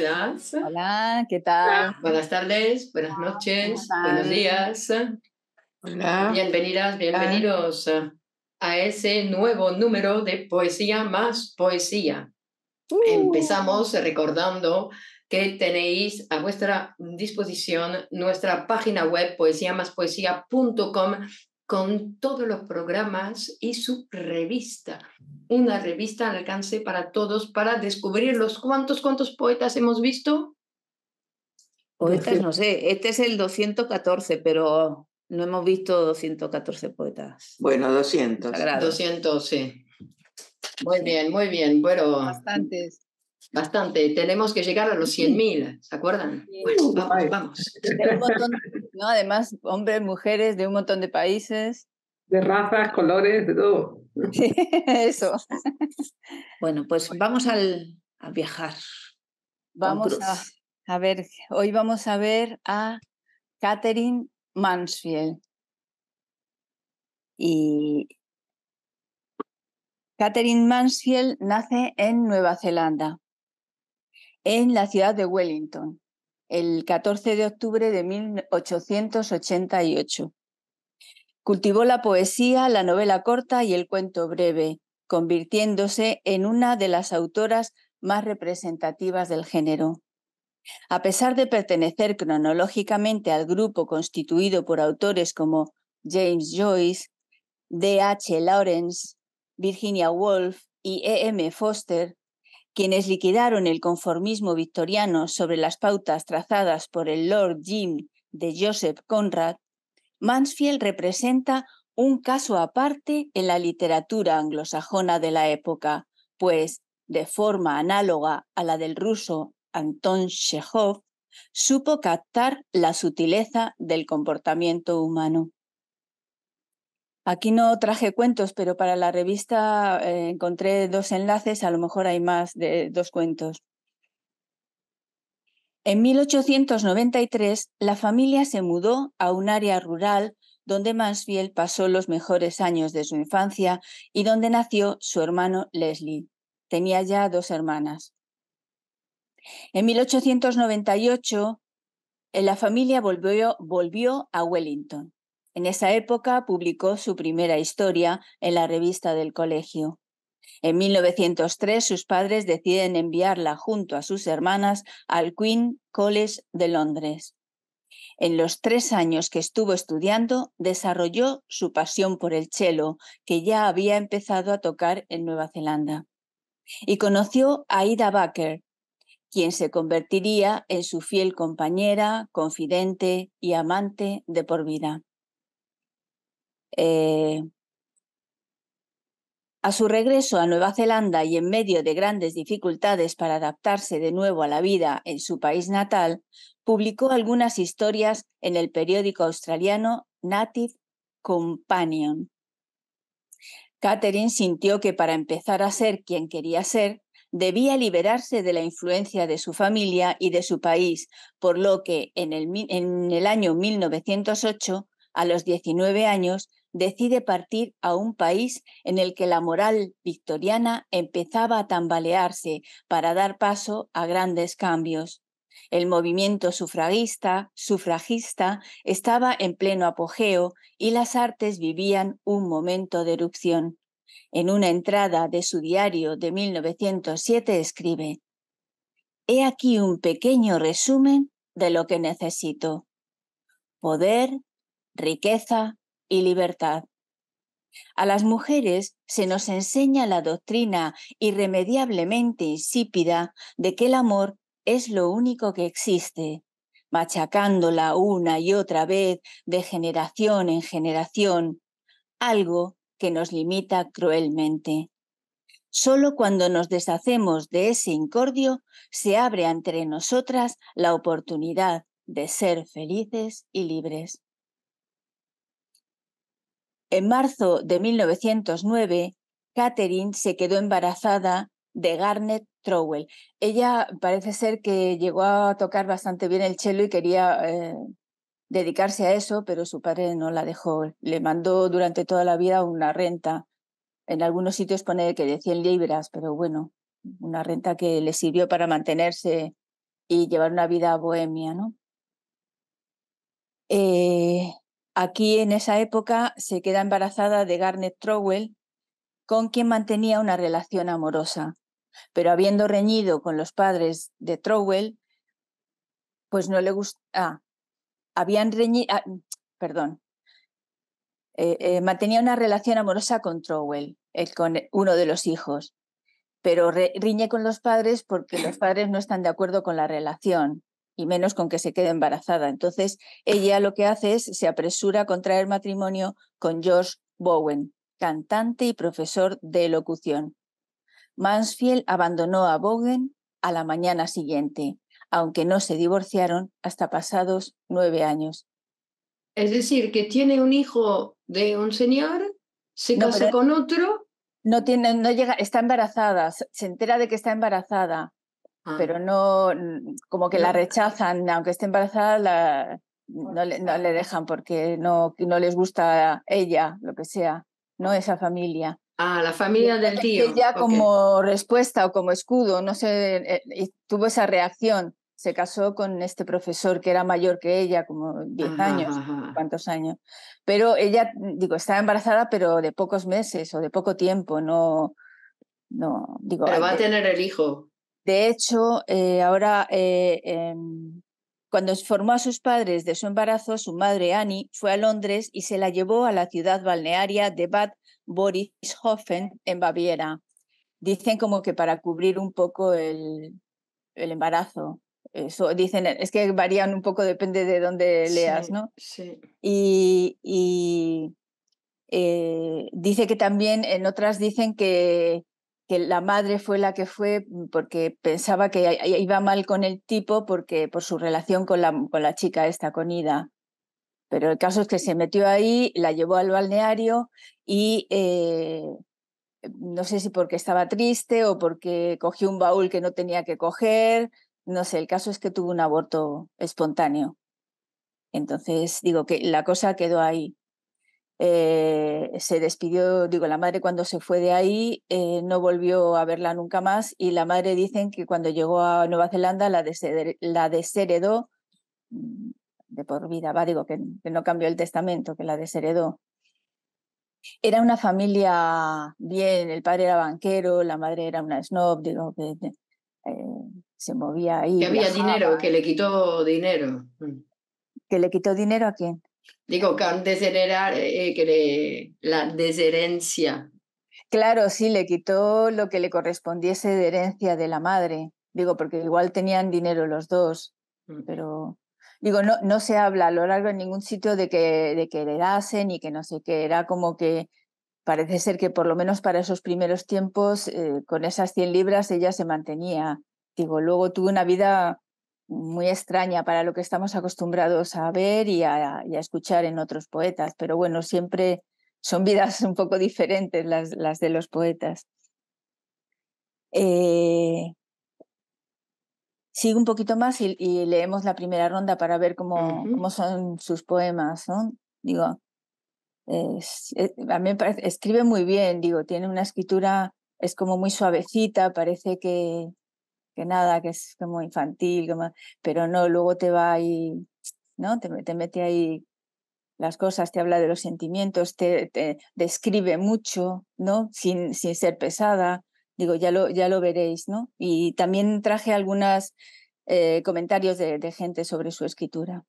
buenas. Hola, ¿qué tal? buenas tardes, buenas noches, buenos días. Hola. Bienvenidas, bienvenidos a ese nuevo número de Poesía más Poesía. Uh. Empezamos recordando que tenéis a vuestra disposición nuestra página web poesiamaspoesia.com con todos los programas y su revista, una revista al alcance para todos para descubrir los cuantos, cuántos poetas hemos visto. Poetas, no sé, este es el 214, pero no hemos visto 214 poetas. Bueno, 200. 200, sí. Muy bien, muy bien. Bueno, bastantes. Bastante. Tenemos que llegar a los 100.000, ¿se acuerdan? vamos, vamos. ¿no? Además, hombres, mujeres de un montón de países. De razas, colores, de todo. eso. Bueno, pues vamos a viajar. Vamos a, ver, hoy vamos a ver a Catherine Mansfield. Y Catherine Mansfield nace en Nueva Zelanda, en la ciudad de Wellington el 14 de octubre de 1888. Cultivó la poesía, la novela corta y el cuento breve, convirtiéndose en una de las autoras más representativas del género. A pesar de pertenecer cronológicamente al grupo constituido por autores como James Joyce, D. H. Lawrence, Virginia Woolf y E. M. Foster, quienes liquidaron el conformismo victoriano sobre las pautas trazadas por el Lord Jim de Joseph Conrad, Mansfield representa un caso aparte en la literatura anglosajona de la época, pues, de forma análoga a la del ruso Anton Chekhov, supo captar la sutileza del comportamiento humano. Aquí no traje cuentos, pero para la revista eh, encontré dos enlaces, a lo mejor hay más de dos cuentos. En 1893, la familia se mudó a un área rural donde Mansfield pasó los mejores años de su infancia y donde nació su hermano Leslie. Tenía ya dos hermanas. En 1898, eh, la familia volvió a Wellington. En esa época publicó su primera historia en la revista del colegio. En 1903 sus padres deciden enviarla junto a sus hermanas al Queen College de Londres. En los tres años que estuvo estudiando, desarrolló su pasión por el cello, que ya había empezado a tocar en Nueva Zelanda. Y conoció a Ida Baker, quien se convertiría en su fiel compañera, confidente y amante de por vida. Eh, a su regreso a Nueva Zelanda y en medio de grandes dificultades para adaptarse de nuevo a la vida en su país natal, publicó algunas historias en el periódico australiano Native Companion. Catherine sintió que para empezar a ser quien quería ser, debía liberarse de la influencia de su familia y de su país, por lo que en en el año 1908, a los 19 años, decide partir a un país en el que la moral victoriana empezaba a tambalearse para dar paso a grandes cambios. El movimiento sufragista, sufragista estaba en pleno apogeo y las artes vivían un momento de erupción. En una entrada de su diario de 1907 escribe, He aquí un pequeño resumen de lo que necesito. Poder, riqueza, y libertad. A las mujeres se nos enseña la doctrina irremediablemente insípida de que el amor es lo único que existe, machacándola una y otra vez de generación en generación, algo que nos limita cruelmente. Solo cuando nos deshacemos de ese incordio se abre entre nosotras la oportunidad de ser felices y libres. En marzo de 1909, Catherine se quedó embarazada de Garnet Trowell. Ella parece ser que llegó a tocar bastante bien el cello y quería eh, dedicarse a eso, pero su padre no la dejó. Le mandó durante toda la vida una renta. En algunos sitios pone que de 100 libras, pero bueno, una renta que le sirvió para mantenerse y llevar una vida bohemia, ¿no? Eh, Aquí en esa época se queda embarazada de Garnet Trowell, con quien mantenía una relación amorosa. Pero habiendo reñido con los padres de Trowell, pues no le gusta. Ah, habían reñido. Ah, mm, perdón. Eh, eh, mantenía una relación amorosa con Trowell, con uno de los hijos, pero riñe con los padres porque los padres no están de acuerdo con la relación y menos con que se quede embarazada. Entonces, ella lo que hace es se apresura a contraer matrimonio con George Bowen, cantante y profesor de locución. Mansfield abandonó a Bowen a la mañana siguiente, aunque no se divorciaron hasta pasados nueve años. Es decir, que tiene un hijo de un señor, se casa con otro. No tiene, no llega, está embarazada, se entera de que está embarazada, Ah. pero no, como que la rechazan, aunque esté embarazada, no, le, dejan porque no, no les gusta ella, lo que sea, no esa familia. Ah, la familia del tío. Ella como respuesta o como escudo, no sé, eh, tuvo esa reacción. Se casó con este profesor que era mayor que ella, como 10 años, cuántos años. Pero ella, digo, estaba embarazada, pero de pocos meses o de poco tiempo, no, no, digo. Pero va a tener el hijo. De hecho, eh, ahora, eh, em, cuando informó a sus padres de su embarazo, su madre Annie fue a Londres y se la llevó a la ciudad balnearia de Bad Borishofen, en Baviera. Dicen como que para cubrir un poco el, embarazo. Eso, dicen, es que varían un poco, depende de dónde leas, ¿no? Sí. y eh, dice que también en otras dicen que, que la madre fue la que fue mm, porque pensaba que iba mal con el tipo porque por su relación con la, con la chica esta, con Ida. Pero el caso es que se metió ahí, la llevó al balneario y eh, no sé si porque estaba triste o porque cogió un baúl que no tenía que coger, no sé, el caso es que tuvo un aborto espontáneo. Entonces, digo que la cosa quedó ahí. Eh, se despidió, digo, la madre cuando se fue de ahí eh, no volvió a verla nunca más y la madre dicen que cuando llegó a Nueva Zelanda la, desheredó mm, de por vida, va, digo, que, no cambió el testamento, que la desheredó. Era una familia bien, el padre era banquero, la madre era una snob, digo, que eh, se movía ahí. Que había dinero, que le quitó dinero. Mm. ¿Que le quitó dinero a quién? Digo, que antes era eh, la desherencia. Claro, sí, le quitó lo que le correspondiese de herencia de la madre. Digo, porque igual tenían dinero los dos, mm. pero digo, no, no se habla a lo largo en ningún sitio de que, de que heredasen y que no sé qué, era como que parece ser que por lo menos para esos primeros tiempos, eh, con esas 100 libras ella se mantenía. Digo, luego tuvo una vida muy extraña para lo que estamos acostumbrados a ver y a, escuchar en otros poetas, pero bueno, siempre son vidas un poco diferentes las, de los poetas. Eh, sigo un poquito más y, leemos la primera ronda para ver cómo, son sus poemas. Digo, eh, escribe muy bien, digo, tiene una escritura, es como muy suavecita, parece que, que nada, que es como infantil, pero no, luego te va ahí, ¿no? Te, mete ahí las cosas, te habla de los sentimientos, te, describe mucho, ¿no? Sin, sin ser pesada, digo, ya lo, ya lo veréis, ¿no? Y también traje algunos eh, comentarios de, gente sobre su escritura.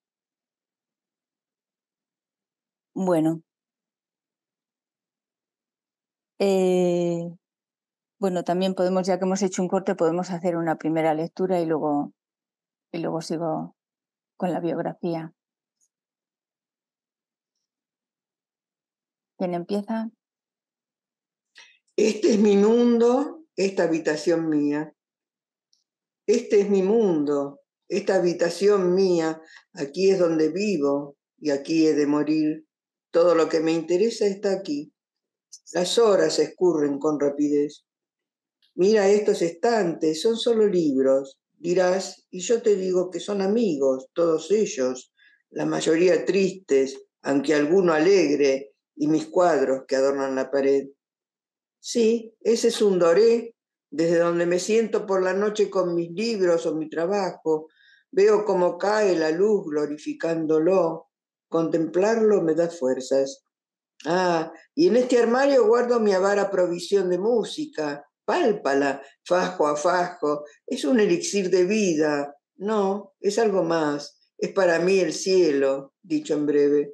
Bueno, eh, bueno, también podemos, ya que hemos hecho un corte, podemos hacer una primera lectura y luego, y luego sigo con la biografía. ¿Quién empieza? Este es mi mundo, esta habitación mía. Este es mi mundo, esta habitación mía. Aquí es donde vivo y aquí he de morir. Todo lo que me interesa está aquí. Las horas escurren con rapidez mira estos estantes, son solo libros, dirás, y yo te digo que son amigos, todos ellos, la mayoría tristes, aunque alguno alegre, y mis cuadros que adornan la pared. Sí, ese es un doré, desde donde me siento por la noche con mis libros o mi trabajo, veo cómo cae la luz glorificándolo, contemplarlo me da fuerzas. Ah, y en este armario guardo mi avara provisión de música, pálpala, fajo a fajo, es un elixir de vida, no, es algo más, es para mí el cielo, dicho en breve.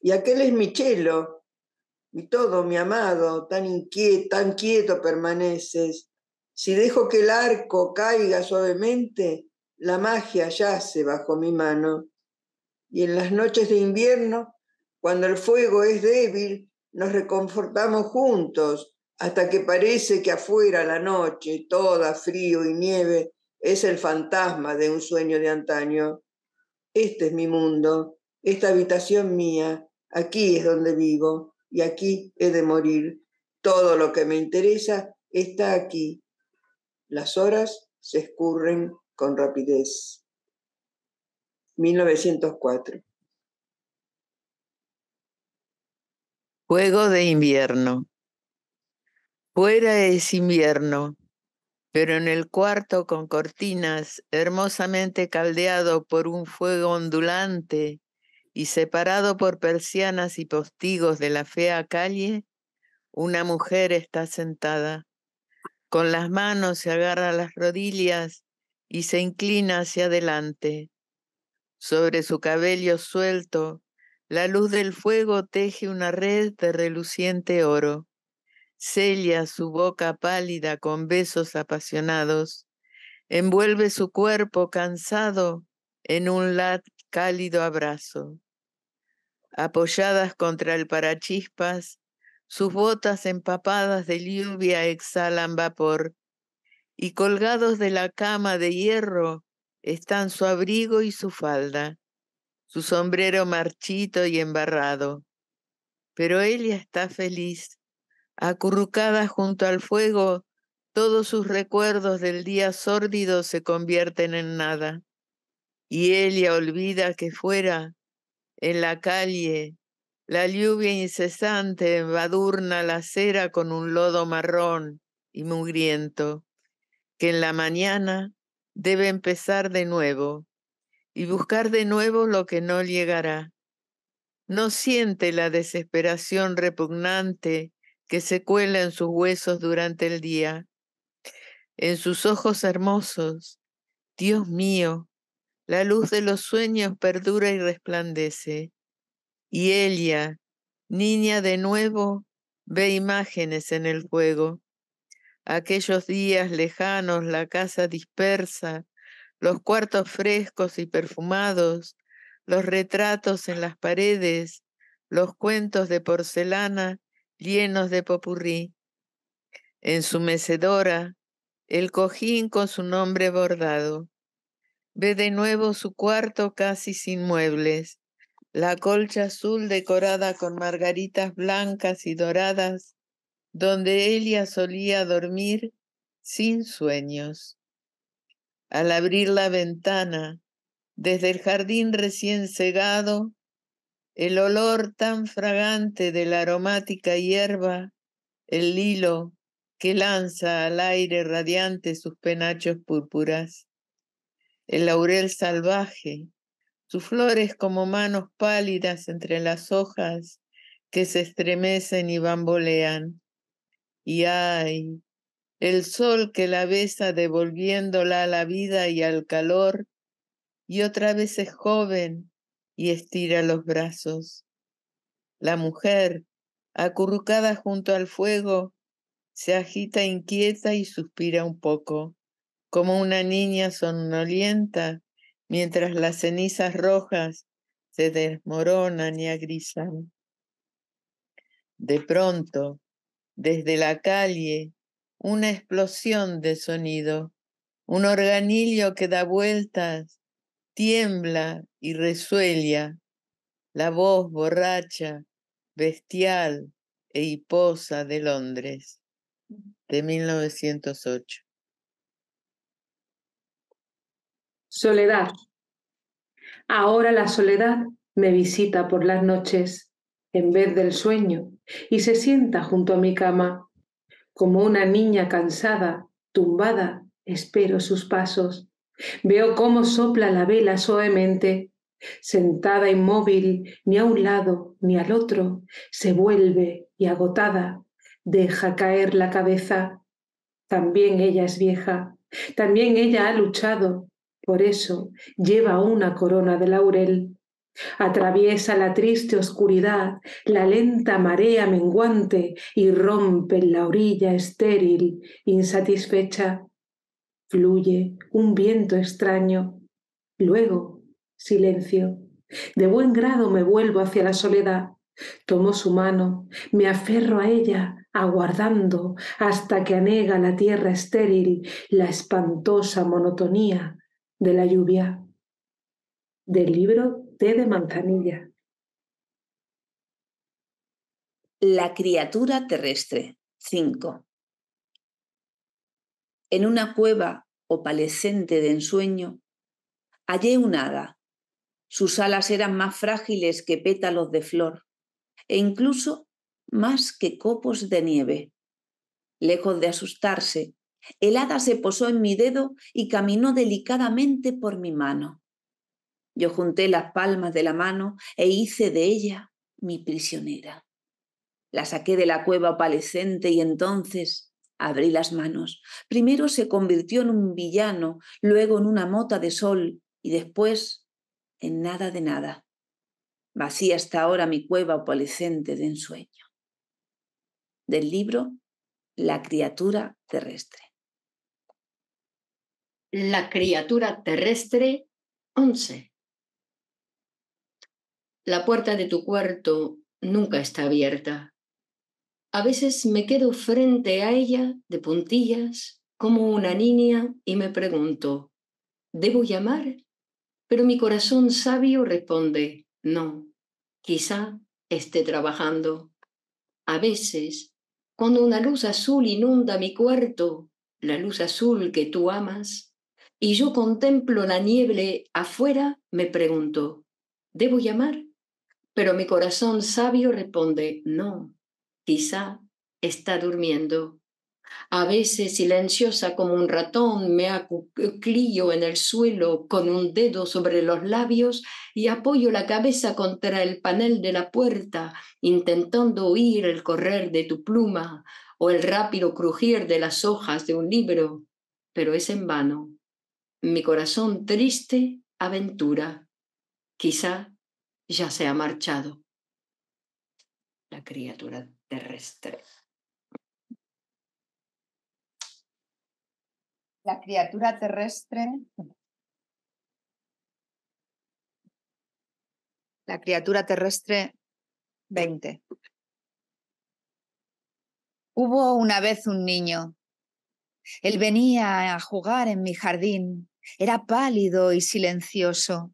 Y aquel es mi chelo, mi todo, mi amado, tan inquieto, tan quieto permaneces. Si dejo que el arco caiga suavemente, la magia yace bajo mi mano. Y en las noches de invierno, cuando el fuego es débil, nos reconfortamos juntos hasta que parece que afuera la noche, toda frío y nieve, es el fantasma de un sueño de antaño. Este es mi mundo, esta habitación mía, aquí es donde vivo y aquí he de morir. Todo lo que me interesa está aquí. Las horas se escurren con rapidez. 1904. Juego de invierno. Fuera es invierno, pero en el cuarto con cortinas hermosamente caldeado por un fuego ondulante y separado por persianas y postigos de la fea calle, una mujer está sentada. Con las manos se agarra las rodillas y se inclina hacia adelante. Sobre su cabello suelto, la luz del fuego teje una red de reluciente oro. Celia, su boca pálida con besos apasionados, envuelve su cuerpo cansado en un lat cálido abrazo. Apoyadas contra el parachispas, sus botas empapadas de lluvia exhalan vapor, y colgados de la cama de hierro están su abrigo y su falda, su sombrero marchito y embarrado. Pero ella está feliz Acurrucada junto al fuego, todos sus recuerdos del día sórdido se convierten en nada. Y ella olvida que fuera, en la calle, la lluvia incesante embadurna la cera con un lodo marrón y mugriento, que en la mañana debe empezar de nuevo y buscar de nuevo lo que no llegará. No siente la desesperación repugnante que se cuela en sus huesos durante el día. En sus ojos hermosos, Dios mío, la luz de los sueños perdura y resplandece. Y Elia, niña de nuevo, ve imágenes en el juego. Aquellos días lejanos, la casa dispersa, los cuartos frescos y perfumados, los retratos en las paredes, los cuentos de porcelana llenos de popurrí. En su mecedora, el cojín con su nombre bordado. Ve de nuevo su cuarto casi sin muebles, la colcha azul decorada con margaritas blancas y doradas, donde Elia solía dormir sin sueños. Al abrir la ventana, desde el jardín recién cegado, el olor tan fragante de la aromática hierba, el hilo que lanza al aire radiante sus penachos púrpuras, el laurel salvaje, sus flores como manos pálidas entre las hojas que se estremecen y bambolean. Y ay, el sol que la besa devolviéndola a la vida y al calor, y otra vez es joven y estira los brazos. La mujer, acurrucada junto al fuego, se agita inquieta y suspira un poco, como una niña somnolienta, mientras las cenizas rojas se desmoronan y agrisan. De pronto, desde la calle, una explosión de sonido, un organillo que da vueltas tiembla y resuella la voz borracha, bestial e hiposa de Londres de 1908. Soledad. Ahora la soledad me visita por las noches en vez del sueño y se sienta junto a mi cama. Como una niña cansada, tumbada, espero sus pasos Veo cómo sopla la vela suavemente, sentada inmóvil, ni a un lado ni al otro, se vuelve y agotada, deja caer la cabeza. También ella es vieja, también ella ha luchado, por eso lleva una corona de laurel. Atraviesa la triste oscuridad, la lenta marea menguante y rompe en la orilla estéril, insatisfecha fluye un viento extraño, luego silencio. De buen grado me vuelvo hacia la soledad, tomo su mano, me aferro a ella, aguardando hasta que anega la tierra estéril la espantosa monotonía de la lluvia. Del libro Té de Manzanilla. La criatura terrestre 5 en una cueva opalescente de ensueño, hallé un hada. Sus alas eran más frágiles que pétalos de flor e incluso más que copos de nieve. Lejos de asustarse, el hada se posó en mi dedo y caminó delicadamente por mi mano. Yo junté las palmas de la mano e hice de ella mi prisionera. La saqué de la cueva opalescente y entonces Abrí las manos. Primero se convirtió en un villano, luego en una mota de sol y después en nada de nada. Vacía hasta ahora mi cueva opalescente de ensueño. Del libro La criatura terrestre. La criatura terrestre 11. La puerta de tu cuarto nunca está abierta. A veces me quedo frente a ella de puntillas, como una niña, y me pregunto, ¿debo llamar? Pero mi corazón sabio responde, no, quizá esté trabajando. A veces, cuando una luz azul inunda mi cuarto, la luz azul que tú amas, y yo contemplo la niebla afuera, me pregunto, ¿debo llamar? Pero mi corazón sabio responde, no, Quizá está durmiendo. A veces silenciosa como un ratón, me acuclillo en el suelo con un dedo sobre los labios y apoyo la cabeza contra el panel de la puerta, intentando oír el correr de tu pluma o el rápido crujir de las hojas de un libro, pero es en vano. Mi corazón triste aventura. Quizá ya se ha marchado. La criatura terrestre. La criatura terrestre. La criatura terrestre 20. Hubo una vez un niño. Él venía a jugar en mi jardín. Era pálido y silencioso,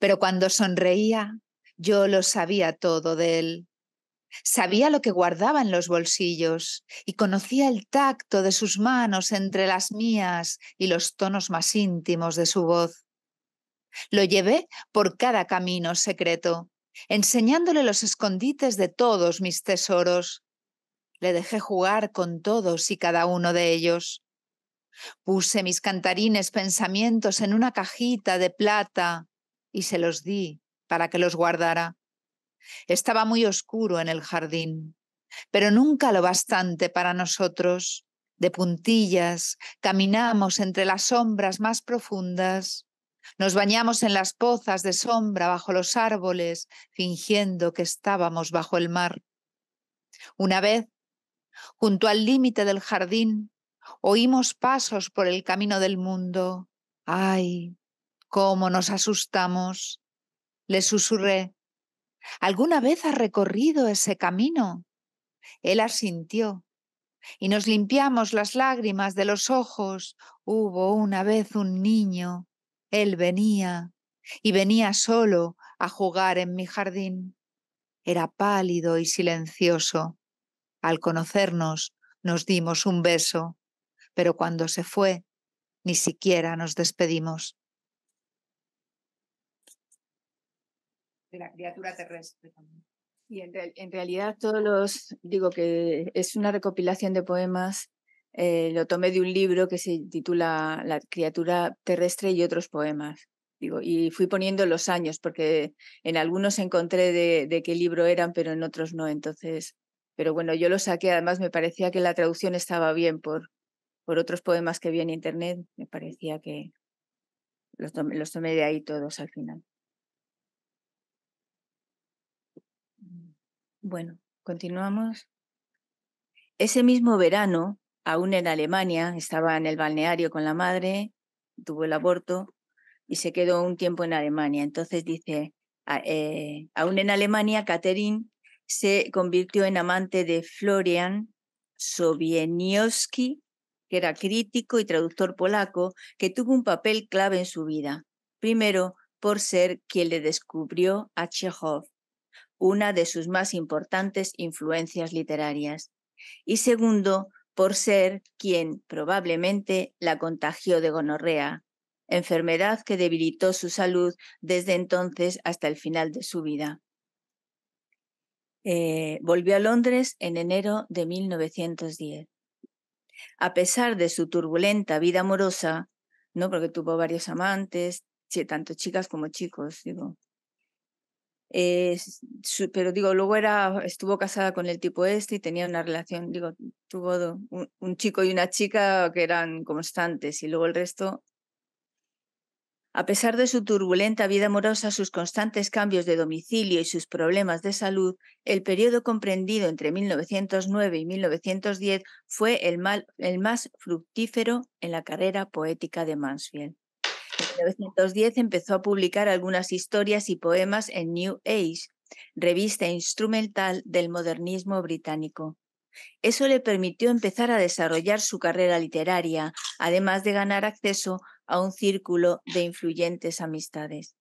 pero cuando sonreía, yo lo sabía todo de él. Sabía lo que guardaba en los bolsillos y conocía el tacto de sus manos entre las mías y los tonos más íntimos de su voz. Lo llevé por cada camino secreto, enseñándole los escondites de todos mis tesoros. Le dejé jugar con todos y cada uno de ellos. Puse mis cantarines pensamientos en una cajita de plata y se los di para que los guardara. Estaba muy oscuro en el jardín, pero nunca lo bastante para nosotros. De puntillas, caminamos entre las sombras más profundas, nos bañamos en las pozas de sombra bajo los árboles, fingiendo que estábamos bajo el mar. Una vez, junto al límite del jardín, oímos pasos por el camino del mundo. ¡Ay! ¿Cómo nos asustamos? Le susurré, ¿Alguna vez has recorrido ese camino? Él asintió y nos limpiamos las lágrimas de los ojos. Hubo una vez un niño, él venía y venía solo a jugar en mi jardín. Era pálido y silencioso. Al conocernos nos dimos un beso, pero cuando se fue ni siquiera nos despedimos. de la criatura terrestre Y en, realidad todos los, digo que es una recopilación de poemas, eh, lo tomé de un libro que se titula La criatura terrestre y otros poemas. Digo, y fui poniendo los años, porque en algunos encontré de, de qué libro eran, pero en otros no. Entonces, pero bueno, yo lo saqué, además me parecía que la traducción estaba bien por, por otros poemas que vi en internet, me parecía que los tomé de ahí todos al final. Bueno, continuamos. Ese mismo verano, aún en Alemania, estaba en el balneario con la madre, tuvo el aborto y se quedó un tiempo en Alemania. Entonces dice, eh, aún en Alemania, Catherine se convirtió en amante de Florian Sobieniowski, que era crítico y traductor polaco, que tuvo un papel clave en su vida. Primero, por ser quien le descubrió a Chekhov una de sus más importantes influencias literarias, y segundo, por ser quien probablemente la contagió de gonorrea, enfermedad que debilitó su salud desde entonces hasta el final de su vida. Eh, volvió a Londres en enero de 1910. A pesar de su turbulenta vida amorosa, no porque tuvo varios amantes, tanto chicas como chicos, digo, eh, pero digo, luego era, estuvo casada con el tipo este y tenía una relación, digo, tuvo un, chico y una chica que eran constantes y luego el resto. A pesar de su turbulenta vida amorosa, sus constantes cambios de domicilio y sus problemas de salud, el periodo comprendido entre 1909 y 1910 fue el, el más fructífero en la carrera poética de Mansfield. En 1910 empezó a publicar algunas historias y poemas en New Age, revista instrumental del modernismo británico. Eso le permitió empezar a desarrollar su carrera literaria, además de ganar acceso a un círculo de influyentes amistades.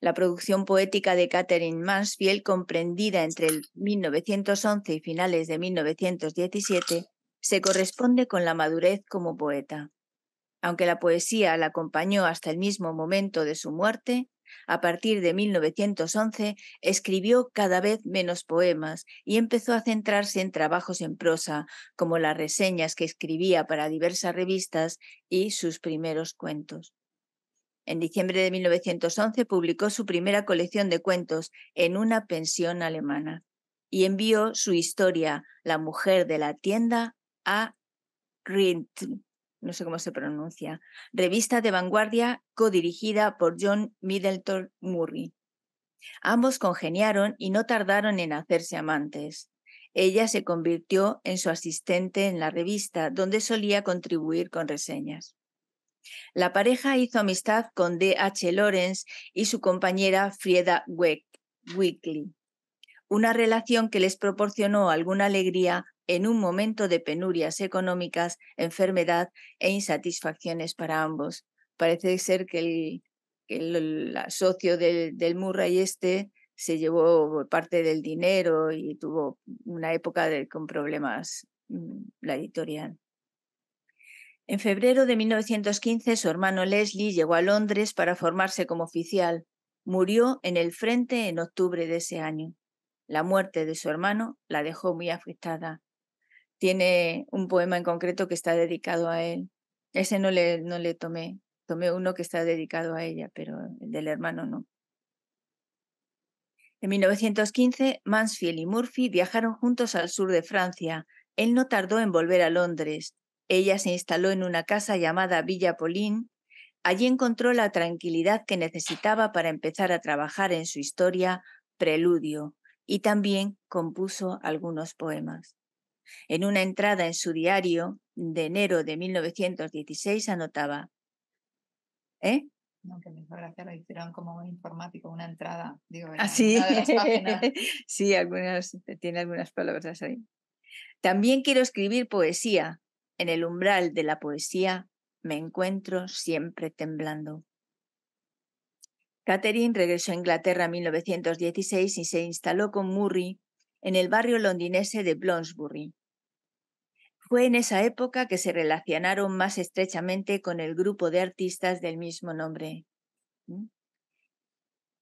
La producción poética de Catherine Mansfield, comprendida entre el 1911 y finales de 1917, se corresponde con la madurez como poeta. Aunque la poesía la acompañó hasta el mismo momento de su muerte, a partir de 1911 escribió cada vez menos poemas y empezó a centrarse en trabajos en prosa, como las reseñas que escribía para diversas revistas y sus primeros cuentos. En diciembre de 1911 publicó su primera colección de cuentos en una pensión alemana y envió su historia La mujer de la tienda a no sé cómo se pronuncia, revista de vanguardia codirigida por John Middleton Murray. Ambos congeniaron y no tardaron en hacerse amantes. Ella se convirtió en su asistente en la revista, donde solía contribuir con reseñas. La pareja hizo amistad con D. H. Lawrence y su compañera Frieda Weekly una relación que les proporcionó alguna alegría en un momento de penurias económicas, enfermedad e insatisfacciones para ambos. Parece ser que el, socio del, Murray este se llevó parte del dinero y tuvo una época con problemas mm, la editorial. En febrero de 1915, su hermano Leslie llegó a Londres para formarse como oficial. Murió en el frente en octubre de ese año la muerte de su hermano la dejó muy afectada. Tiene un poema en concreto que está dedicado a él. Ese no le, tomé. Tomé uno que está dedicado a ella, pero el del hermano no. En 1915, Mansfield y Murphy viajaron juntos al sur de Francia. Él no tardó en volver a Londres. Ella se instaló en una casa llamada Villa Pauline. Allí encontró la tranquilidad que necesitaba para empezar a trabajar en su historia Preludio, y también compuso algunos poemas. En una entrada en su diario de enero de 1916 anotaba, ¿eh? No, que hicieron como informático, una entrada, sí? sí, algunas, eh, tiene algunas palabras ahí. También quiero escribir poesía. En el umbral de la poesía me encuentro siempre temblando. Catherine regresó a Inglaterra en 1916 y se instaló con Murray en el barrio londinense de Bloomsbury. Fue en esa época que se relacionaron más estrechamente con el grupo de artistas del mismo nombre.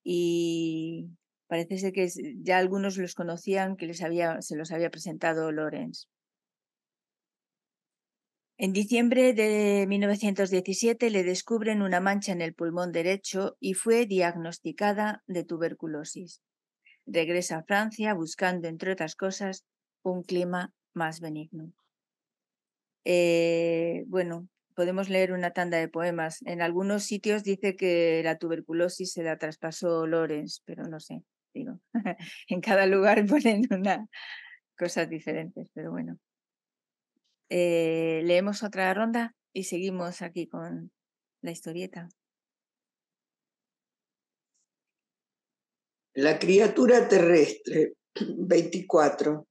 Y parece ser que ya algunos los conocían, que les se los había presentado Lawrence. En diciembre de 1917 le descubren una mancha en el pulmón derecho y fue diagnosticada de tuberculosis. Regresa a Francia buscando, entre otras cosas, un clima más benigno. Eh, bueno, podemos leer una tanda de poemas. En algunos sitios dice que la tuberculosis se la traspasó Lorenz, pero no sé, digo. en cada lugar ponen cosas diferentes, pero bueno. Eh, leemos otra ronda y seguimos aquí con la historieta. La criatura terrestre, 24.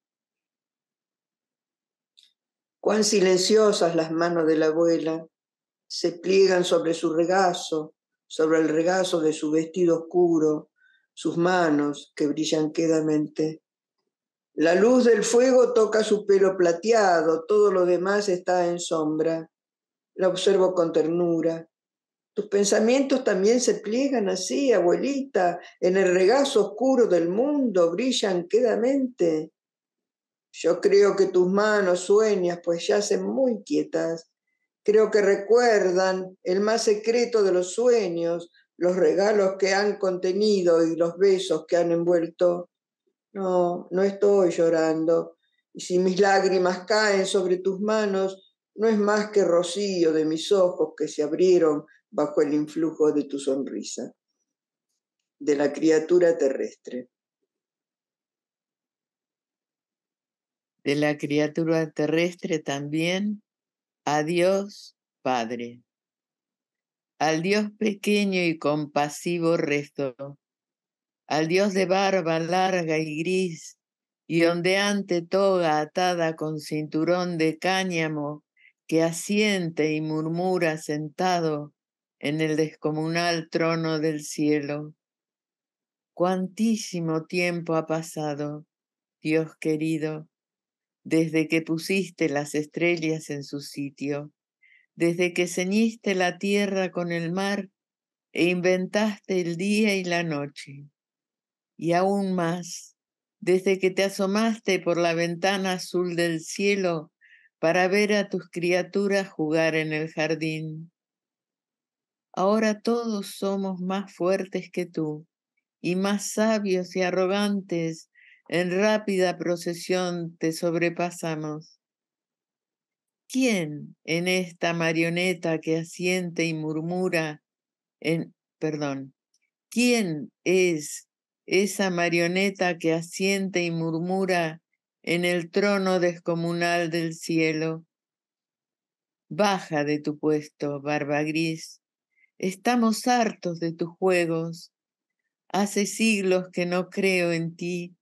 Cuán silenciosas las manos de la abuela se pliegan sobre su regazo, sobre el regazo de su vestido oscuro, sus manos que brillan quedamente la luz del fuego toca su pelo plateado, todo lo demás está en sombra. La observo con ternura. Tus pensamientos también se pliegan así, abuelita, en el regazo oscuro del mundo, brillan quedamente. Yo creo que tus manos sueñas, pues yacen muy quietas. Creo que recuerdan el más secreto de los sueños, los regalos que han contenido y los besos que han envuelto no, no estoy llorando. Y si mis lágrimas caen sobre tus manos, no es más que rocío de mis ojos que se abrieron bajo el influjo de tu sonrisa, de la criatura terrestre. De la criatura terrestre también, adiós, Padre. Al Dios pequeño y compasivo resto al dios de barba larga y gris y ondeante toga atada con cinturón de cáñamo que asiente y murmura sentado en el descomunal trono del cielo. Cuantísimo tiempo ha pasado, Dios querido, desde que pusiste las estrellas en su sitio, desde que ceñiste la tierra con el mar e inventaste el día y la noche y aún más, desde que te asomaste por la ventana azul del cielo para ver a tus criaturas jugar en el jardín. Ahora todos somos más fuertes que tú y más sabios y arrogantes, en rápida procesión te sobrepasamos. ¿Quién en esta marioneta que asiente y murmura en perdón, quién es esa marioneta que asiente y murmura en el trono descomunal del cielo. Baja de tu puesto, barba gris, estamos hartos de tus juegos. Hace siglos que no creo en ti,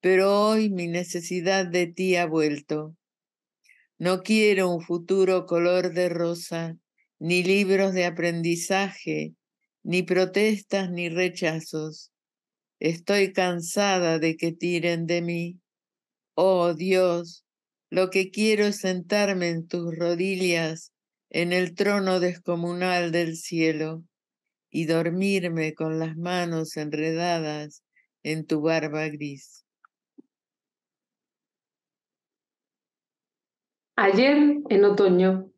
pero hoy mi necesidad de ti ha vuelto. No quiero un futuro color de rosa, ni libros de aprendizaje, ni protestas ni rechazos. Estoy cansada de que tiren de mí. Oh Dios, lo que quiero es sentarme en tus rodillas, en el trono descomunal del cielo, y dormirme con las manos enredadas en tu barba gris. Ayer en otoño,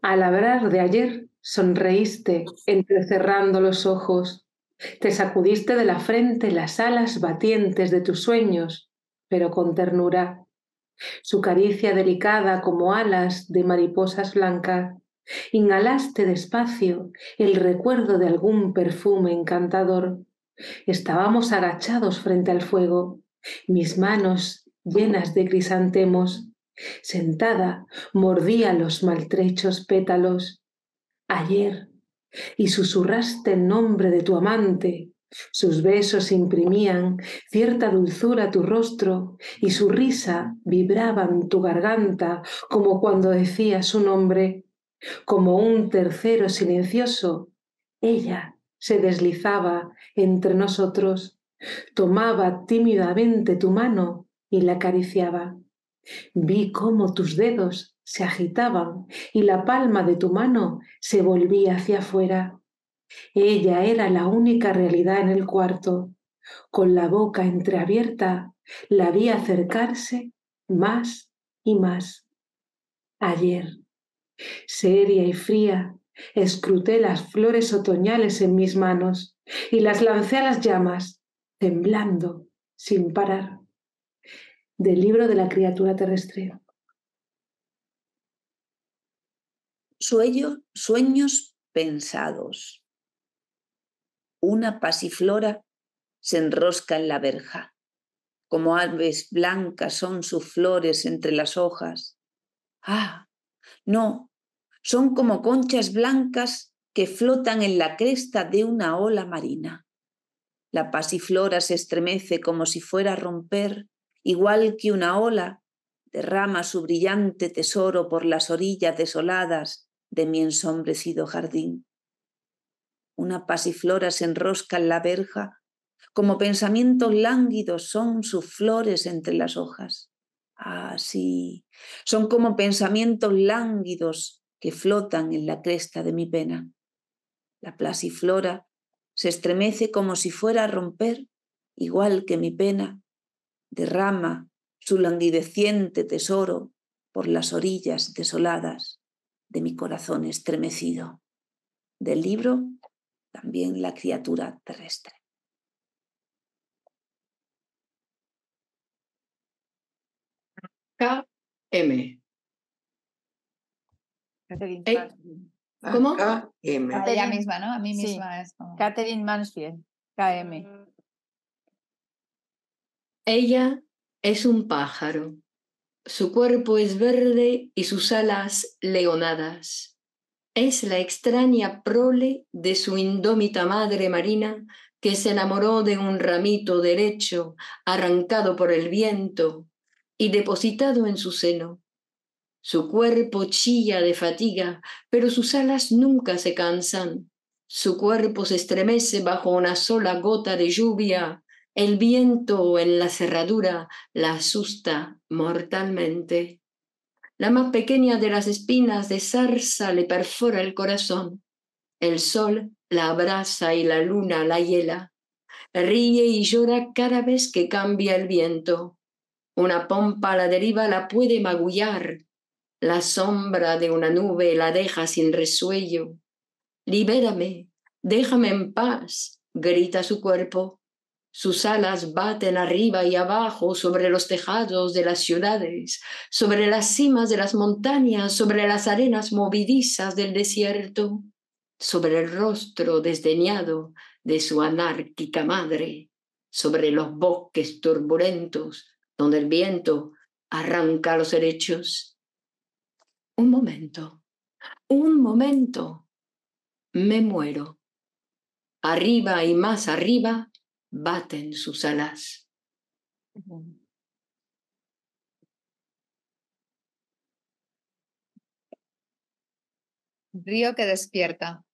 al hablar de ayer, sonreíste entrecerrando los ojos te sacudiste de la frente las alas batientes de tus sueños, pero con ternura. Su caricia delicada como alas de mariposas blancas. Inhalaste despacio el recuerdo de algún perfume encantador. Estábamos agachados frente al fuego, mis manos llenas de crisantemos. Sentada, mordía los maltrechos pétalos. Ayer, y susurraste el nombre de tu amante. Sus besos imprimían cierta dulzura a tu rostro y su risa vibraba en tu garganta como cuando decía su nombre. Como un tercero silencioso, ella se deslizaba entre nosotros, tomaba tímidamente tu mano y la acariciaba. Vi cómo tus dedos se agitaban y la palma de tu mano se volvía hacia afuera. Ella era la única realidad en el cuarto. Con la boca entreabierta la vi acercarse más y más. Ayer, seria y fría, escruté las flores otoñales en mis manos y las lancé a las llamas, temblando, sin parar. Del libro de la criatura terrestre. sueños, sueños pensados. Una pasiflora se enrosca en la verja. Como aves blancas son sus flores entre las hojas. Ah, no, son como conchas blancas que flotan en la cresta de una ola marina. La pasiflora se estremece como si fuera a romper, igual que una ola derrama su brillante tesoro por las orillas desoladas de mi ensombrecido jardín. Una pasiflora se enrosca en la verja, como pensamientos lánguidos son sus flores entre las hojas. Ah, sí, son como pensamientos lánguidos que flotan en la cresta de mi pena. La pasiflora se estremece como si fuera a romper, igual que mi pena, derrama su languideciente tesoro por las orillas desoladas de mi corazón estremecido. Del libro, también la criatura terrestre. KM. Catherine ¿Cómo? KM. A ella misma, ¿no? A mí misma es Catherine Mansfield, KM. Ella es un pájaro. Su cuerpo es verde y sus alas leonadas. Es la extraña prole de su indómita madre marina que se enamoró de un ramito derecho arrancado por el viento y depositado en su seno. Su cuerpo chilla de fatiga, pero sus alas nunca se cansan. Su cuerpo se estremece bajo una sola gota de lluvia el viento en la cerradura la asusta mortalmente. La más pequeña de las espinas de zarza le perfora el corazón. El sol la abraza y la luna la hiela. Ríe y llora cada vez que cambia el viento. Una pompa a la deriva la puede magullar. La sombra de una nube la deja sin resuello. Libérame, déjame en paz, grita su cuerpo. Sus alas baten arriba y abajo sobre los tejados de las ciudades, sobre las cimas de las montañas, sobre las arenas movidizas del desierto, sobre el rostro desdeñado de su anárquica madre, sobre los bosques turbulentos donde el viento arranca los derechos. Un momento, un momento, me muero. Arriba y más arriba baten sus alas. Río que despierta.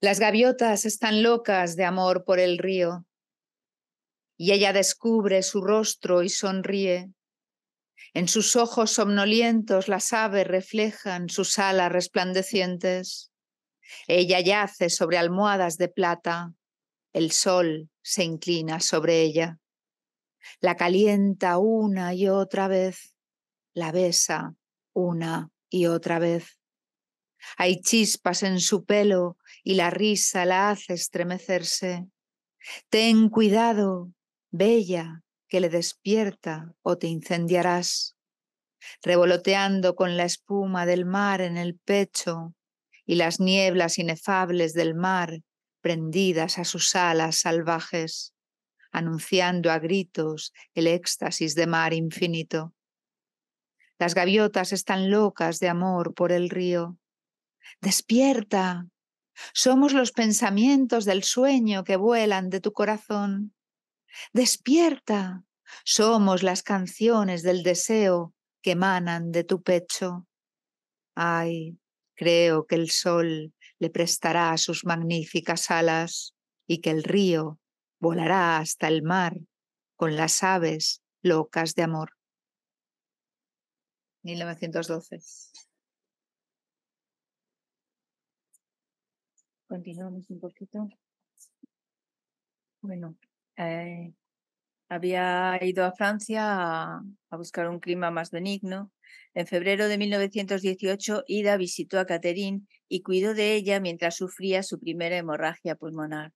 Las gaviotas están locas de amor por el río, y ella descubre su rostro y sonríe. En sus ojos somnolientos las aves reflejan sus alas resplandecientes. Ella yace sobre almohadas de plata, el sol se inclina sobre ella. La calienta una y otra vez, la besa una y otra vez. Hay chispas en su pelo y la risa la hace estremecerse. Ten cuidado, bella, que le despierta o te incendiarás. Revoloteando con la espuma del mar en el pecho, y las nieblas inefables del mar prendidas a sus alas salvajes, anunciando a gritos el éxtasis de mar infinito. Las gaviotas están locas de amor por el río. Despierta. Somos los pensamientos del sueño que vuelan de tu corazón. Despierta. Somos las canciones del deseo que emanan de tu pecho. Ay, Creo que el sol le prestará sus magníficas alas y que el río volará hasta el mar con las aves locas de amor. 1912. Continuamos un poquito. Bueno, eh, había ido a Francia a, buscar un clima más benigno. En febrero de 1918, Ida visitó a Catherine y cuidó de ella mientras sufría su primera hemorragia pulmonar.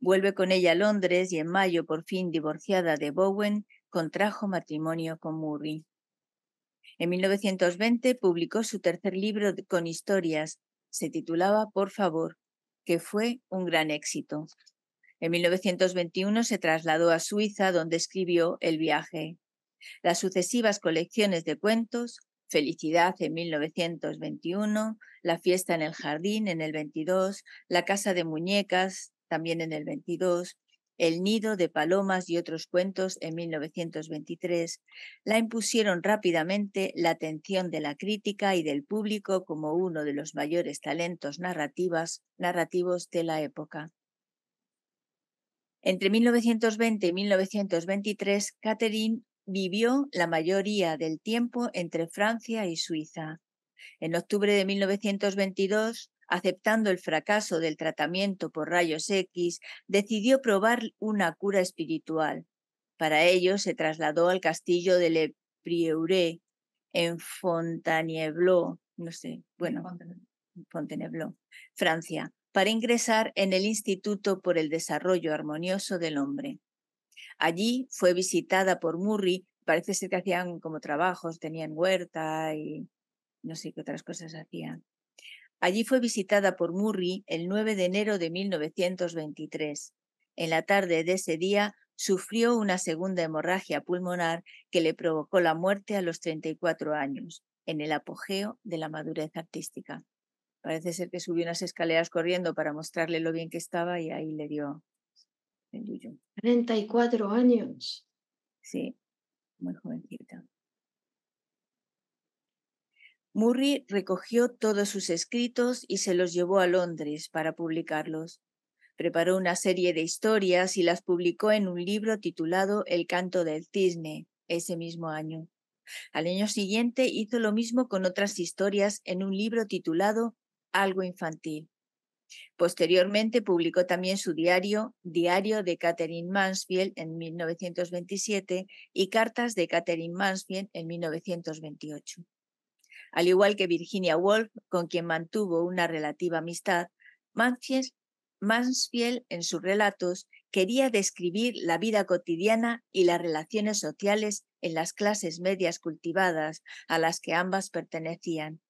Vuelve con ella a Londres y en mayo, por fin divorciada de Bowen, contrajo matrimonio con Murray. En 1920 publicó su tercer libro con historias, se titulaba Por favor, que fue un gran éxito. En 1921 se trasladó a Suiza, donde escribió El viaje. Las sucesivas colecciones de cuentos, Felicidad en 1921, La fiesta en el jardín en el 22, La casa de muñecas también en el 22, El nido de palomas y otros cuentos en 1923, la impusieron rápidamente la atención de la crítica y del público como uno de los mayores talentos narrativos de la época. Entre 1920 y 1923, Catherine vivió la mayoría del tiempo entre Francia y Suiza. En octubre de 1922, aceptando el fracaso del tratamiento por rayos X, decidió probar una cura espiritual. Para ello se trasladó al castillo de Le Prieuré, en Fontainebleau, no sé, bueno, Fontainebleau, Francia, para ingresar en el Instituto por el Desarrollo Armonioso del Hombre. Allí fue visitada por Murray, parece ser que hacían como trabajos, tenían huerta y no sé qué otras cosas hacían. Allí fue visitada por Murray el 9 de enero de 1923. En la tarde de ese día sufrió una segunda hemorragia pulmonar que le provocó la muerte a los 34 años, en el apogeo de la madurez artística. Parece ser que subió unas escaleras corriendo para mostrarle lo bien que estaba y ahí le dio el yuyo. 34 años. Sí, muy jovencita. Murray recogió todos sus escritos y se los llevó a Londres para publicarlos. Preparó una serie de historias y las publicó en un libro titulado El canto del cisne ese mismo año. Al año siguiente hizo lo mismo con otras historias en un libro titulado algo infantil. Posteriormente publicó también su diario, Diario de Catherine Mansfield en 1927 y Cartas de Catherine Mansfield en 1928. Al igual que Virginia Woolf, con quien mantuvo una relativa amistad, Mansfield, en sus relatos quería describir la vida cotidiana y las relaciones sociales en las clases medias cultivadas a las que ambas pertenecían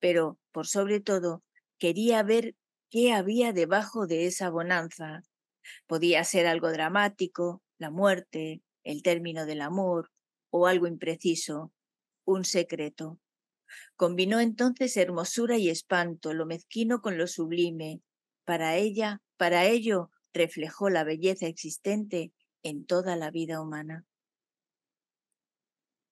pero por sobre todo quería ver qué había debajo de esa bonanza. Podía ser algo dramático, la muerte, el término del amor o algo impreciso, un secreto. Combinó entonces hermosura y espanto, lo mezquino con lo sublime. Para ella, para ello, reflejó la belleza existente en toda la vida humana.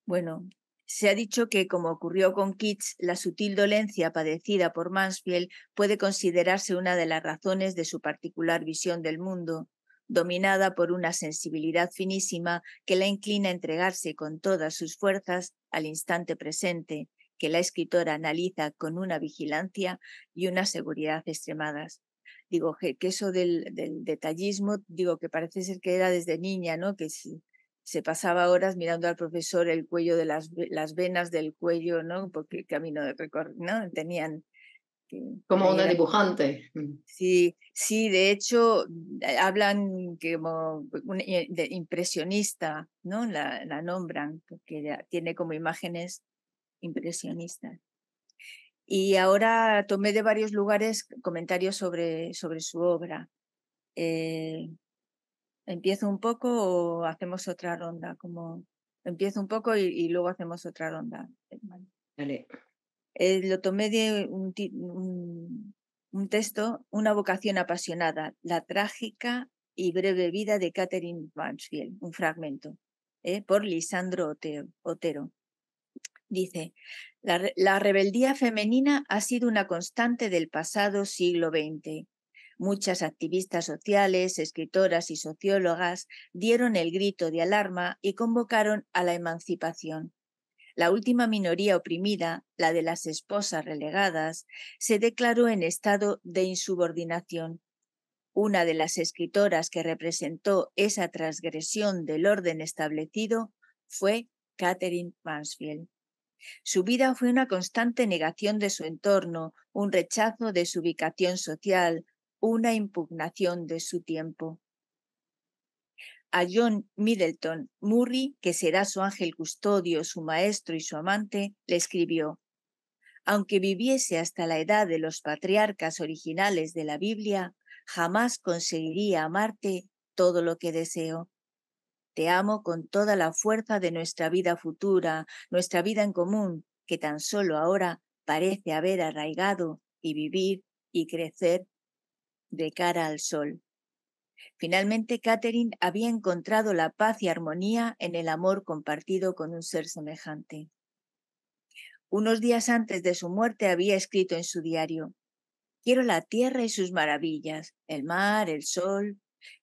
Bueno, se ha dicho que, como ocurrió con Keats, la sutil dolencia padecida por Mansfield puede considerarse una de las razones de su particular visión del mundo, dominada por una sensibilidad finísima que la inclina a entregarse con todas sus fuerzas al instante presente, que la escritora analiza con una vigilancia y una seguridad extremadas. Digo que, eso del, detallismo, digo que parece ser que era desde niña, ¿no? Que, se pasaba horas mirando al profesor el cuello de las, las venas del cuello, ¿no? Porque el camino de recorrido, ¿no? Tenían... Eh, como una dibujante. Mm. Sí, sí, de hecho eh, hablan como un eh, impresionista, ¿no? La, nombran, porque tiene como imágenes impresionistas. Y ahora tomé de varios lugares comentarios sobre, sobre su obra empiezo un poco o hacemos otra ronda, como empiezo un poco y, luego hacemos otra ronda. Eh, eh, lo tomé de un, texto, Una vocación apasionada, la trágica y breve vida de Catherine Mansfield, un fragmento, eh, por Lisandro Otero. Dice, la rebeldía femenina ha sido una constante del pasado siglo XX Muchas activistas sociales, escritoras y sociólogas dieron el grito de alarma y convocaron a la emancipación. La última minoría oprimida, la de las esposas relegadas, se declaró en estado de insubordinación. Una de las escritoras que representó esa transgresión del orden establecido fue Catherine Mansfield. Su vida fue una constante negación de su entorno, un rechazo de su ubicación social, una impugnación de su tiempo. A John Middleton Murray, que será su ángel custodio, su maestro y su amante, le escribió, Aunque viviese hasta la edad de los patriarcas originales de la Biblia, jamás conseguiría amarte todo lo que deseo. Te amo con toda la fuerza de nuestra vida futura, nuestra vida en común, que tan solo ahora parece haber arraigado y vivir y crecer de cara al sol. Finalmente, Catherine había encontrado la paz y armonía en el amor compartido con un ser semejante. Unos días antes de su muerte había escrito en su diario, Quiero la tierra y sus maravillas, el mar, el sol,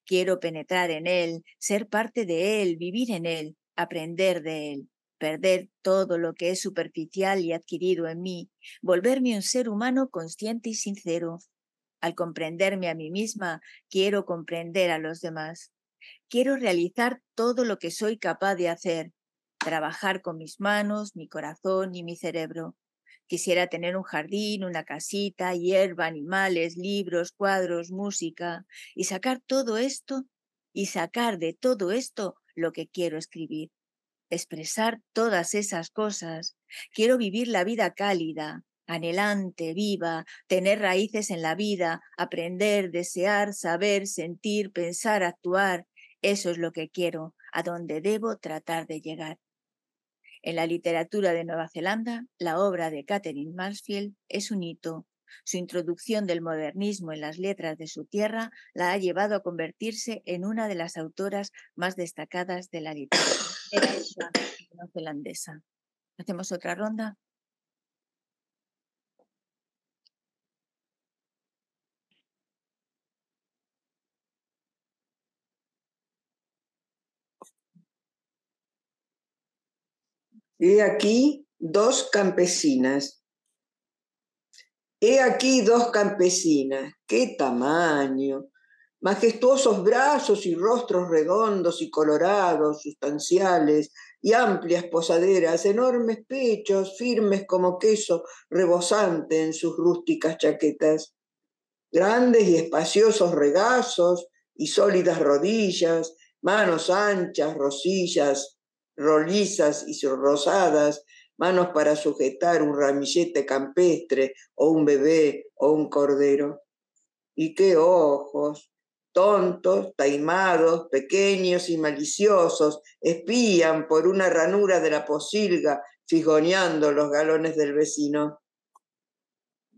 quiero penetrar en él, ser parte de él, vivir en él, aprender de él, perder todo lo que es superficial y adquirido en mí, volverme un ser humano consciente y sincero, al comprenderme a mí misma, quiero comprender a los demás. Quiero realizar todo lo que soy capaz de hacer, trabajar con mis manos, mi corazón y mi cerebro. Quisiera tener un jardín, una casita, hierba, animales, libros, cuadros, música, y sacar todo esto, y sacar de todo esto lo que quiero escribir. Expresar todas esas cosas. Quiero vivir la vida cálida, anhelante, viva, tener raíces en la vida, aprender, desear, saber, sentir, pensar, actuar. Eso es lo que quiero, a donde debo tratar de llegar. En la literatura de Nueva Zelanda, la obra de Catherine Mansfield es un hito. Su introducción del modernismo en las letras de su tierra la ha llevado a convertirse en una de las autoras más destacadas de la literatura neozelandesa. ¿Hacemos otra ronda? He aquí dos campesinas. He aquí dos campesinas. ¡Qué tamaño! Majestuosos brazos y rostros redondos y colorados, sustanciales, y amplias posaderas, enormes pechos, firmes como queso, rebosante en sus rústicas chaquetas, grandes y espaciosos regazos y sólidas rodillas, manos anchas, rosillas, rolizas y rosadas, manos para sujetar un ramillete campestre o un bebé o un cordero. Y qué ojos, tontos, taimados, pequeños y maliciosos, espían por una ranura de la posilga, fijoneando los galones del vecino.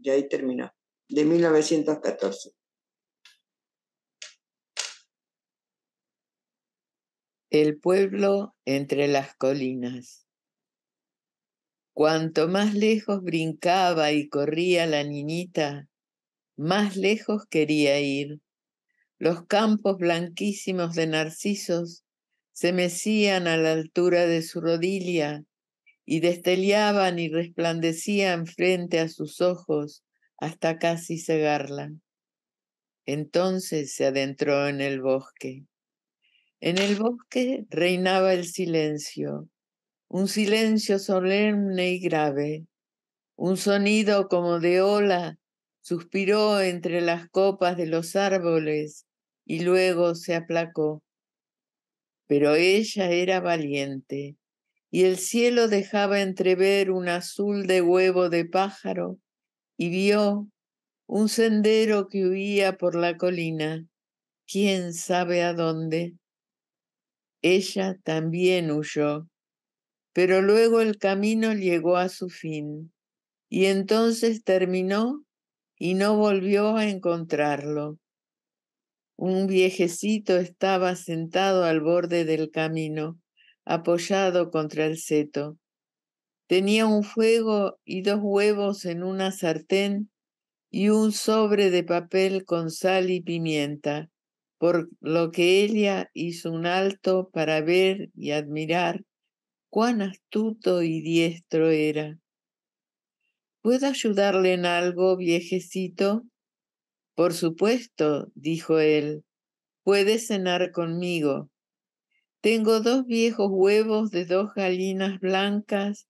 Y ahí terminó, de 1914. El pueblo entre las colinas. Cuanto más lejos brincaba y corría la niñita, más lejos quería ir. Los campos blanquísimos de narcisos se mecían a la altura de su rodilla y destellaban y resplandecían frente a sus ojos hasta casi cegarla. Entonces se adentró en el bosque. En el bosque reinaba el silencio, un silencio solemne y grave. Un sonido como de ola suspiró entre las copas de los árboles y luego se aplacó. Pero ella era valiente y el cielo dejaba entrever un azul de huevo de pájaro y vio un sendero que huía por la colina, quién sabe a dónde. Ella también huyó, pero luego el camino llegó a su fin, y entonces terminó y no volvió a encontrarlo. Un viejecito estaba sentado al borde del camino, apoyado contra el seto. Tenía un fuego y dos huevos en una sartén y un sobre de papel con sal y pimienta por lo que ella hizo un alto para ver y admirar cuán astuto y diestro era. ¿Puedo ayudarle en algo, viejecito? Por supuesto, dijo él, puedes cenar conmigo. Tengo dos viejos huevos de dos gallinas blancas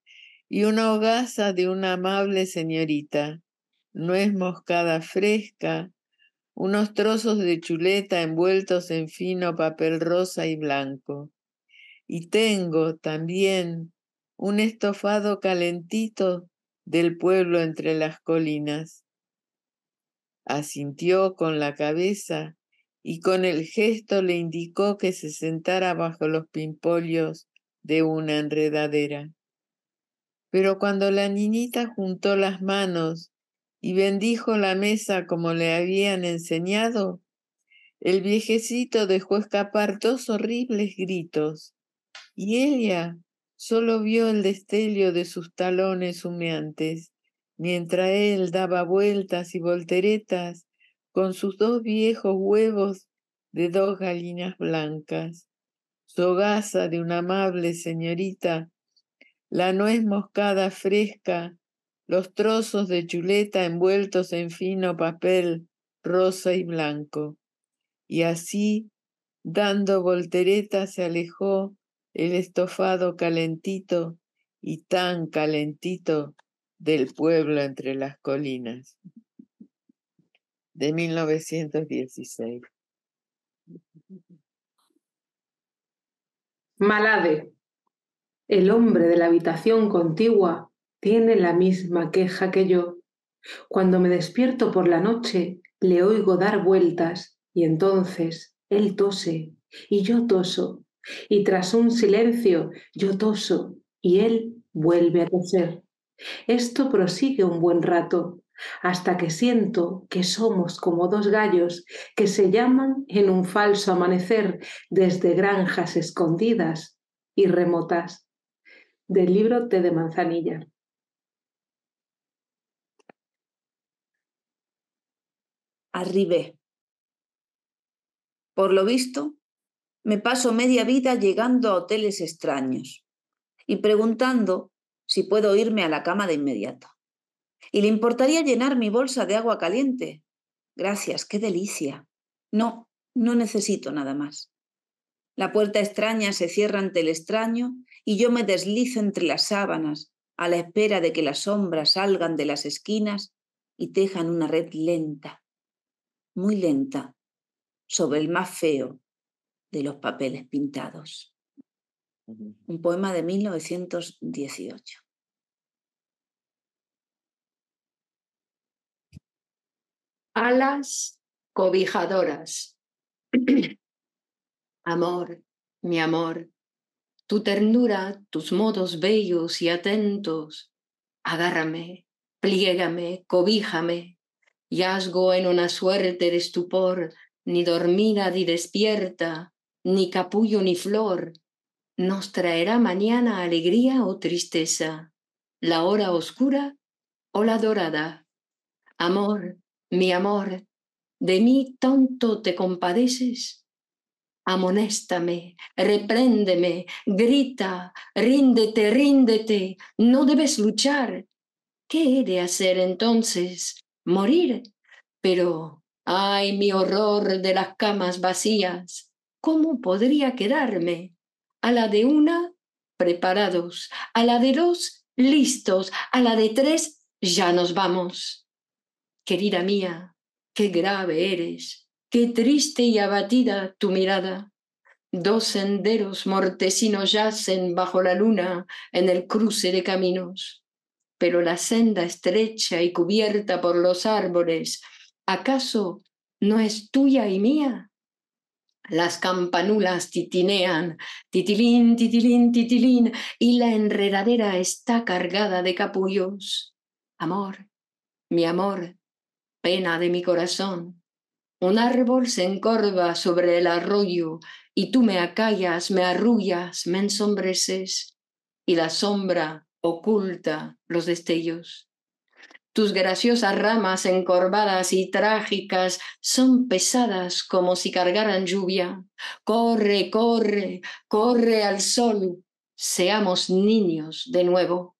y una hogaza de una amable señorita, No es moscada fresca, unos trozos de chuleta envueltos en fino papel rosa y blanco. Y tengo también un estofado calentito del pueblo entre las colinas. Asintió con la cabeza y con el gesto le indicó que se sentara bajo los pimpolios de una enredadera. Pero cuando la niñita juntó las manos y bendijo la mesa como le habían enseñado, el viejecito dejó escapar dos horribles gritos, y ella solo vio el destello de sus talones humeantes, mientras él daba vueltas y volteretas con sus dos viejos huevos de dos gallinas blancas, sogaza de una amable señorita, la nuez moscada fresca los trozos de chuleta envueltos en fino papel rosa y blanco. Y así, dando voltereta, se alejó el estofado calentito y tan calentito del pueblo entre las colinas de 1916. Malade, el hombre de la habitación contigua, tiene la misma queja que yo. Cuando me despierto por la noche, le oigo dar vueltas y entonces él tose y yo toso. Y tras un silencio, yo toso y él vuelve a toser. Esto prosigue un buen rato, hasta que siento que somos como dos gallos que se llaman en un falso amanecer desde granjas escondidas y remotas. Del libro T de Manzanilla. arribé. Por lo visto, me paso media vida llegando a hoteles extraños y preguntando si puedo irme a la cama de inmediato. ¿Y le importaría llenar mi bolsa de agua caliente? Gracias, qué delicia. No, no necesito nada más. La puerta extraña se cierra ante el extraño y yo me deslizo entre las sábanas a la espera de que las sombras salgan de las esquinas y tejan una red lenta, muy lenta sobre el más feo de los papeles pintados. Un poema de 1918. Alas cobijadoras. amor, mi amor, tu ternura, tus modos bellos y atentos. Agárrame, pliégame, cobíjame, Yazgo en una suerte de estupor, ni dormida ni despierta, ni capullo ni flor. Nos traerá mañana alegría o tristeza, la hora oscura o la dorada. Amor, mi amor, de mí tanto te compadeces. Amonéstame, repréndeme, grita, ríndete, ríndete, no debes luchar. ¿Qué he de hacer entonces? morir. Pero, ay, mi horror de las camas vacías, ¿cómo podría quedarme? A la de una, preparados, a la de dos, listos, a la de tres, ya nos vamos. Querida mía, qué grave eres, qué triste y abatida tu mirada. Dos senderos mortecinos yacen bajo la luna en el cruce de caminos pero la senda estrecha y cubierta por los árboles, ¿acaso no es tuya y mía? Las campanulas titinean, titilín, titilín, titilín, y la enredadera está cargada de capullos. Amor, mi amor, pena de mi corazón. Un árbol se encorva sobre el arroyo, y tú me acallas, me arrullas, me ensombreces, y la sombra oculta los destellos. Tus graciosas ramas encorvadas y trágicas son pesadas como si cargaran lluvia. Corre, corre, corre al sol. Seamos niños de nuevo.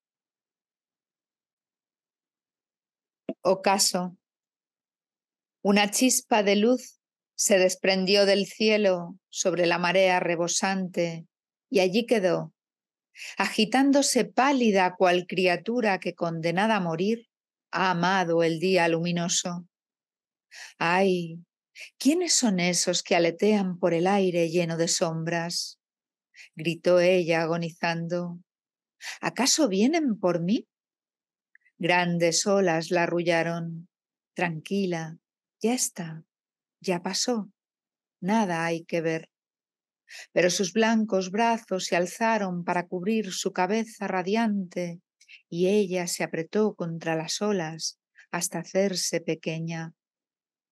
Ocaso. Una chispa de luz se desprendió del cielo sobre la marea rebosante y allí quedó agitándose pálida cual criatura que condenada a morir, ha amado el día luminoso. Ay, ¿quiénes son esos que aletean por el aire lleno de sombras? gritó ella agonizando. ¿Acaso vienen por mí? Grandes olas la arrullaron. Tranquila, ya está, ya pasó, nada hay que ver pero sus blancos brazos se alzaron para cubrir su cabeza radiante y ella se apretó contra las olas hasta hacerse pequeña.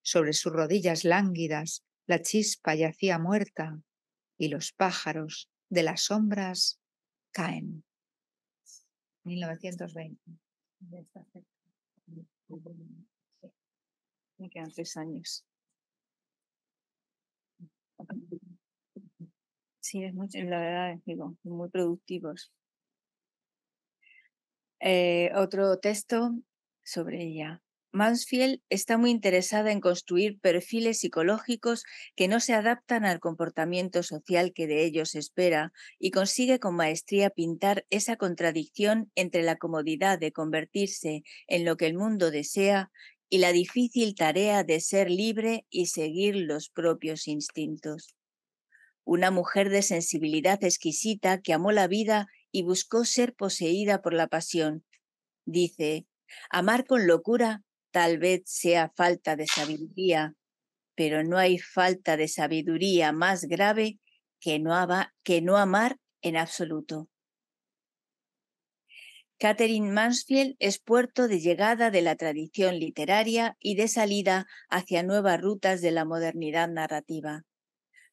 Sobre sus rodillas lánguidas la chispa yacía muerta y los pájaros de las sombras caen. 1920. Me quedan tres años. Sí, es la verdad, digo, muy productivos. Eh, otro texto sobre ella. Mansfield está muy interesada en construir perfiles psicológicos que no se adaptan al comportamiento social que de ellos espera y consigue con maestría pintar esa contradicción entre la comodidad de convertirse en lo que el mundo desea y la difícil tarea de ser libre y seguir los propios instintos una mujer de sensibilidad exquisita que amó la vida y buscó ser poseída por la pasión. Dice, amar con locura tal vez sea falta de sabiduría, pero no hay falta de sabiduría más grave que no, amar en absoluto. Catherine Mansfield es puerto de llegada de la tradición literaria y de salida hacia nuevas rutas de la modernidad narrativa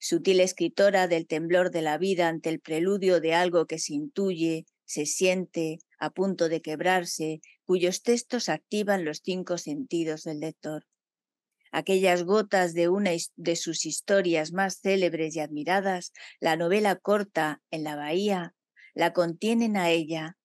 sutil escritora del temblor de la vida ante el preludio de algo que se intuye, se siente, a punto de quebrarse, cuyos textos activan los cinco sentidos del lector. Aquellas gotas de una de sus historias más célebres y admiradas, la novela corta en la bahía, la contienen a ella.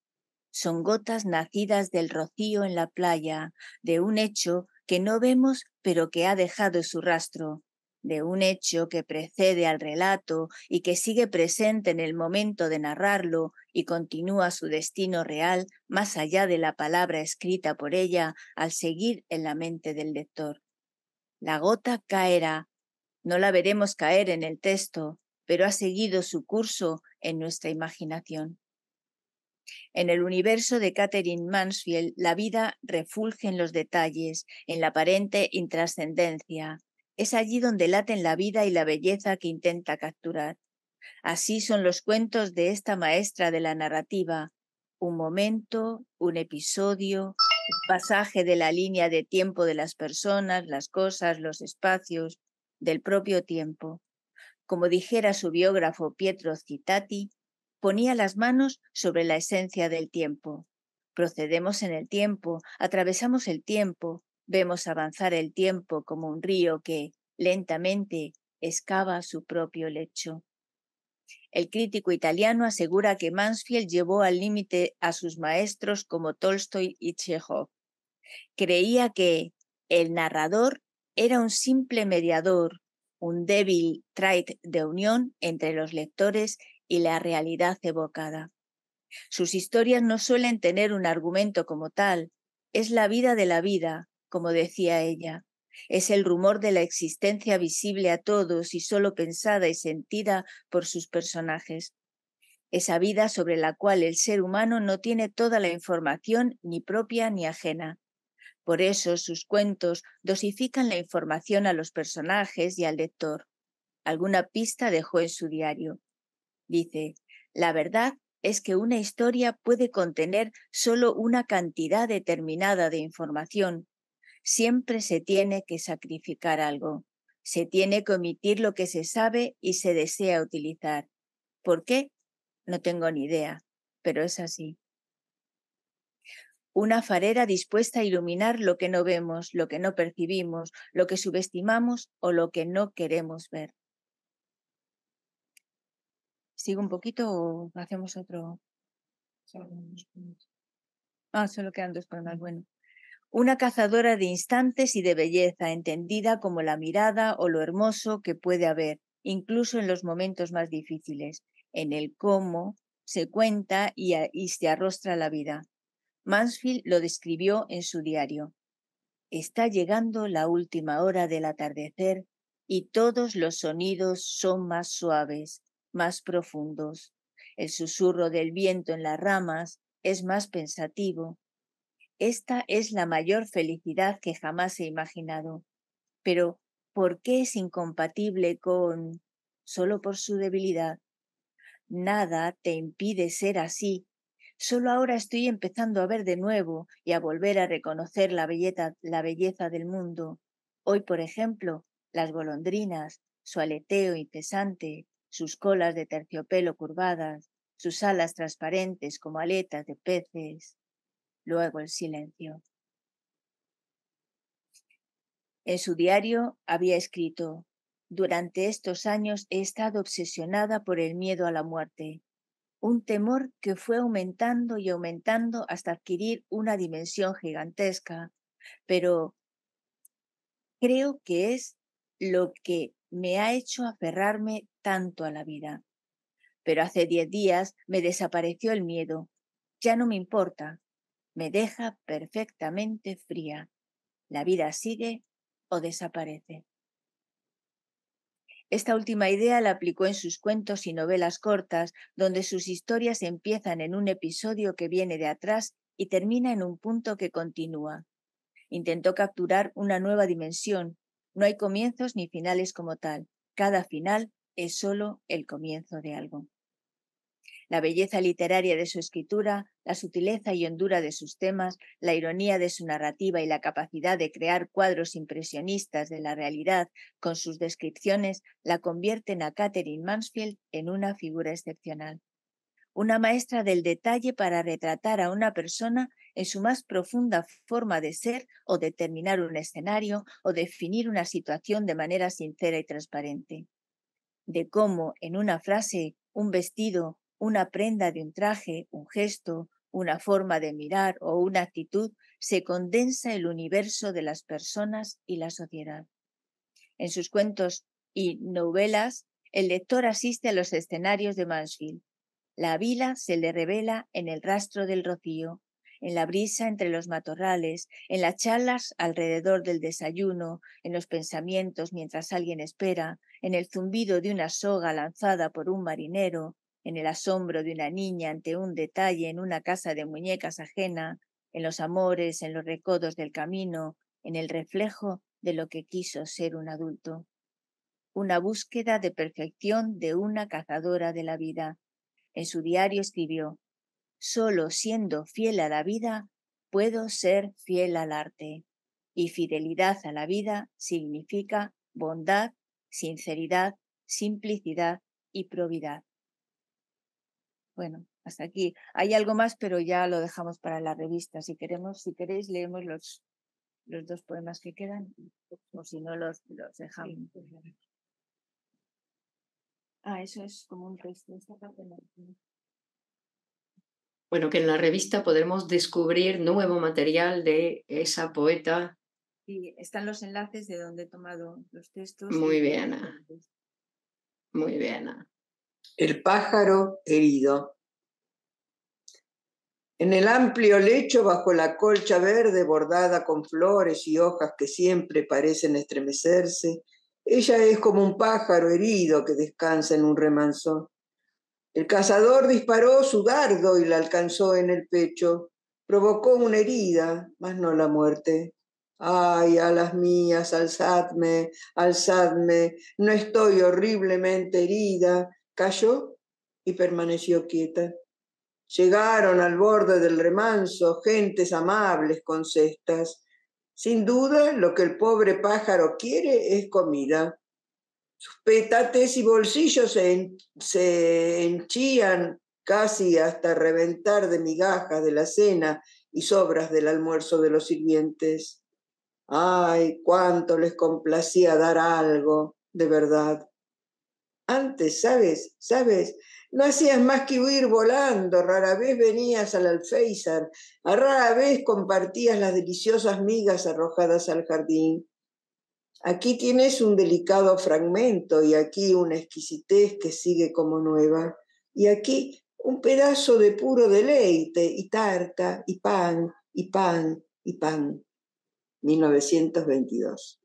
Son gotas nacidas del rocío en la playa, de un hecho que no vemos pero que ha dejado su rastro, de un hecho que precede al relato y que sigue presente en el momento de narrarlo y continúa su destino real más allá de la palabra escrita por ella al seguir en la mente del lector. La gota caerá, no la veremos caer en el texto, pero ha seguido su curso en nuestra imaginación. En el universo de Catherine Mansfield, la vida refulge en los detalles, en la aparente intrascendencia, es allí donde laten la vida y la belleza que intenta capturar. Así son los cuentos de esta maestra de la narrativa. Un momento, un episodio, un pasaje de la línea de tiempo de las personas, las cosas, los espacios, del propio tiempo. Como dijera su biógrafo Pietro Citati, ponía las manos sobre la esencia del tiempo. Procedemos en el tiempo, atravesamos el tiempo, Vemos avanzar el tiempo como un río que lentamente excava su propio lecho. El crítico italiano asegura que Mansfield llevó al límite a sus maestros como Tolstoy y Chekhov. Creía que el narrador era un simple mediador, un débil trait de unión entre los lectores y la realidad evocada. Sus historias no suelen tener un argumento como tal, es la vida de la vida, como decía ella. Es el rumor de la existencia visible a todos y solo pensada y sentida por sus personajes. Esa vida sobre la cual el ser humano no tiene toda la información ni propia ni ajena. Por eso sus cuentos dosifican la información a los personajes y al lector. Alguna pista dejó en su diario. Dice, la verdad es que una historia puede contener solo una cantidad determinada de información, siempre se tiene que sacrificar algo, se tiene que omitir lo que se sabe y se desea utilizar. ¿Por qué? No tengo ni idea, pero es así. Una farera dispuesta a iluminar lo que no vemos, lo que no percibimos, lo que subestimamos o lo que no queremos ver. ¿Sigo un poquito o hacemos otro? Ah, solo quedan dos palmas. Bueno una cazadora de instantes y de belleza, entendida como la mirada o lo hermoso que puede haber, incluso en los momentos más difíciles, en el cómo se cuenta y, se arrostra la vida. Mansfield lo describió en su diario. Está llegando la última hora del atardecer y todos los sonidos son más suaves, más profundos. El susurro del viento en las ramas es más pensativo, esta es la mayor felicidad que jamás he imaginado. Pero, ¿por qué es incompatible con... solo por su debilidad? Nada te impide ser así. Solo ahora estoy empezando a ver de nuevo y a volver a reconocer la belleza, del mundo. Hoy, por ejemplo, las golondrinas, su aleteo incesante, sus colas de terciopelo curvadas, sus alas transparentes como aletas de peces luego el silencio. En su diario había escrito, durante estos años he estado obsesionada por el miedo a la muerte, un temor que fue aumentando y aumentando hasta adquirir una dimensión gigantesca, pero creo que es lo que me ha hecho aferrarme tanto a la vida. Pero hace diez días me desapareció el miedo. Ya no me importa me deja perfectamente fría. La vida sigue o desaparece. Esta última idea la aplicó en sus cuentos y novelas cortas, donde sus historias empiezan en un episodio que viene de atrás y termina en un punto que continúa. Intentó capturar una nueva dimensión. No hay comienzos ni finales como tal. Cada final es solo el comienzo de algo. La belleza literaria de su escritura, la sutileza y hondura de sus temas, la ironía de su narrativa y la capacidad de crear cuadros impresionistas de la realidad con sus descripciones la convierten a Catherine Mansfield en una figura excepcional. Una maestra del detalle para retratar a una persona en su más profunda forma de ser o determinar un escenario o definir una situación de manera sincera y transparente. De cómo, en una frase, un vestido, una prenda de un traje, un gesto, una forma de mirar o una actitud, se condensa el universo de las personas y la sociedad. En sus cuentos y novelas, el lector asiste a los escenarios de Mansfield. La vila se le revela en el rastro del rocío, en la brisa entre los matorrales, en las charlas alrededor del desayuno, en los pensamientos mientras alguien espera, en el zumbido de una soga lanzada por un marinero, en el asombro de una niña ante un detalle en una casa de muñecas ajena, en los amores, en los recodos del camino, en el reflejo de lo que quiso ser un adulto. Una búsqueda de perfección de una cazadora de la vida. En su diario escribió, Solo siendo fiel a la vida puedo ser fiel al arte. Y fidelidad a la vida significa bondad, sinceridad, simplicidad y probidad. Bueno, hasta aquí. Hay algo más, pero ya lo dejamos para la revista. Si queremos, si queréis, leemos los, los dos poemas que quedan, o si no, los, los dejamos. Pues ah, eso es como un texto. Bueno, que en la revista podremos descubrir nuevo material de esa poeta. Sí, están los enlaces de donde he tomado los textos. Muy bien, Muy bien. El pájaro herido. En el amplio lecho bajo la colcha verde bordada con flores y hojas que siempre parecen estremecerse, ella es como un pájaro herido que descansa en un remanso. El cazador disparó su dardo y la alcanzó en el pecho. Provocó una herida, mas no la muerte. Ay, alas mías, alzadme, alzadme, no estoy horriblemente herida, Cayó y permaneció quieta. Llegaron al borde del remanso gentes amables con cestas. Sin duda, lo que el pobre pájaro quiere es comida. Sus petates y bolsillos se, se casi hasta reventar de migajas de la cena y sobras del almuerzo de los sirvientes. Ay, cuánto les complacía dar algo, de verdad. Antes, ¿sabes? ¿Sabes? No hacías más que huir volando, rara vez venías al alféizar, a rara vez compartías las deliciosas migas arrojadas al jardín. Aquí tienes un delicado fragmento y aquí una exquisitez que sigue como nueva. Y aquí un pedazo de puro deleite y tarta y pan y pan y pan. 1922.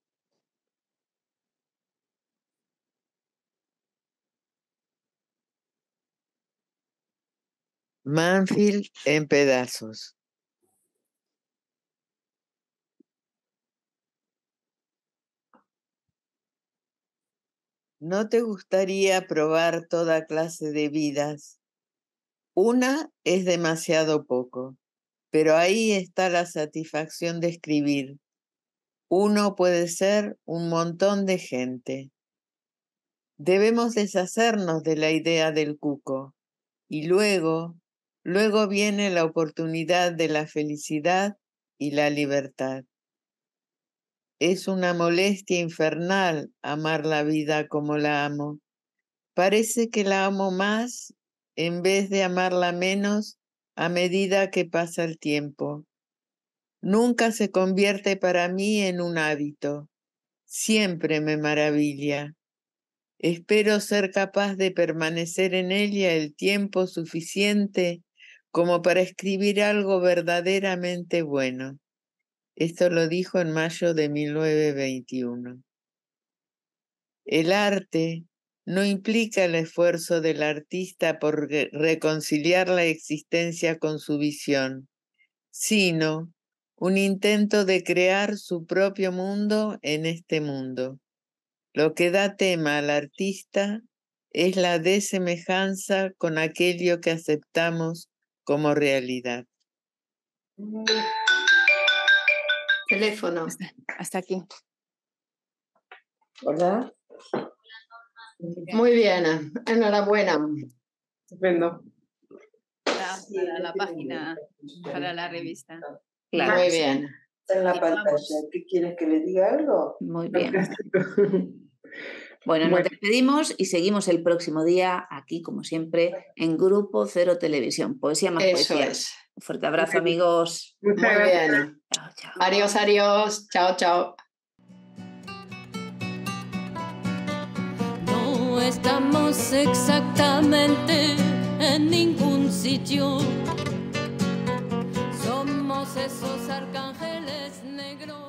Manfield en pedazos. ¿No te gustaría probar toda clase de vidas? Una es demasiado poco, pero ahí está la satisfacción de escribir. Uno puede ser un montón de gente. Debemos deshacernos de la idea del cuco y luego Luego viene la oportunidad de la felicidad y la libertad. Es una molestia infernal amar la vida como la amo. Parece que la amo más en vez de amarla menos a medida que pasa el tiempo. Nunca se convierte para mí en un hábito. Siempre me maravilla. Espero ser capaz de permanecer en ella el tiempo suficiente como para escribir algo verdaderamente bueno. Esto lo dijo en mayo de 1921. El arte no implica el esfuerzo del artista por reconciliar la existencia con su visión, sino un intento de crear su propio mundo en este mundo. Lo que da tema al artista es la desemejanza con aquello que aceptamos como realidad. Mm. Teléfono. Hasta, aquí. ¿Hola? Muy bien, enhorabuena. Estupendo. Para, a la página, para la revista. Claro. Muy bien. en la pantalla. ¿Qué quieres que le diga algo? Muy bien. Bueno, nos despedimos y seguimos el próximo día aquí, como siempre, en Grupo Cero Televisión. Poesía más poesía. Un fuerte abrazo, amigos. Muy bien. Adiós, adiós. Chao, chao. No estamos exactamente en ningún sitio. Somos esos arcángeles negros.